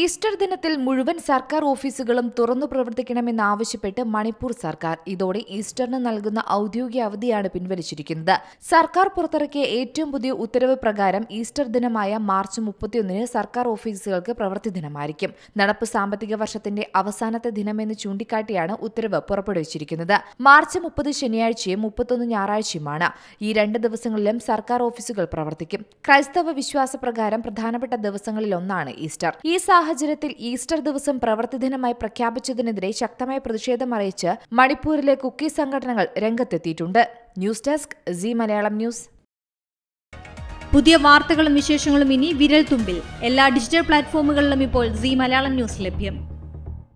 Easter ദിനത്തിൽ മുഴുവൻ സർക്കാർ ഓഫീസുകളും തുറന്നു പ്രവർത്തിക്കണമെന്നാവശ്യപ്പെട്ട് മണിപ്പൂർ സർക്കാർ ഇതോടെ ഈസ്റ്ററിന് നൽകുന്ന ഔദ്യോഗിക അവധിയാണ് പിൻവലിച്ചിരിക്കുന്നത് സർക്കാർ പുറത്തിറക്കിയ ഏറ്റവും പുതിയ ഉത്തരവ് പ്രകാരം ഈസ്റ്റർ ദിനമായ മാർച്ച് മുപ്പത്തിയൊന്നിന് സർക്കാർ ഓഫീസുകൾക്ക് പ്രവൃത്തി ദിനമായിരിക്കും നടപ്പ് സാമ്പത്തിക വർഷത്തിന്റെ അവസാനത്തെ ദിനമെന്ന് ചൂണ്ടിക്കാട്ടിയാണ് ഉത്തരവ് പുറപ്പെടുവിച്ചിരിക്കുന്നത് മാർച്ച് മുപ്പത് ശനിയാഴ്ചയും മുപ്പത്തൊന്ന് ഞായറാഴ്ചയുമാണ് ഈ രണ്ട് ദിവസങ്ങളിലും സർക്കാർ ഓഫീസുകൾ പ്രവർത്തിക്കും ക്രൈസ്തവ വിശ്വാസപ്രകാരം പ്രധാനപ്പെട്ട ദിവസങ്ങളിലൊന്നാണ് ഈസ്റ്റർ ഈ സാഹചര്യത്തിൽ ഈസ്റ്റർ ദിവസം പ്രവൃത്തി ദിനമായി പ്രഖ്യാപിച്ചതിനെതിരെ ശക്തമായ പ്രതിഷേധം അറിയിച്ച് മണിപ്പൂരിലെ കുക്കി സംഘടനകൾ രംഗത്തെത്തിയിട്ടുണ്ട് news desk C Malayalam news പുതിയ വാർത്തകളും വിശേഷങ്ങളും ഇനി വിരൽ തുമ്പിൽ എല്ലാ ഡിജിറ്റൽ പ്ലാറ്റ്ഫോമുകളിലും ഇപ്പോൾ സി മലയാളം ന്യൂസ് ലഭ്യം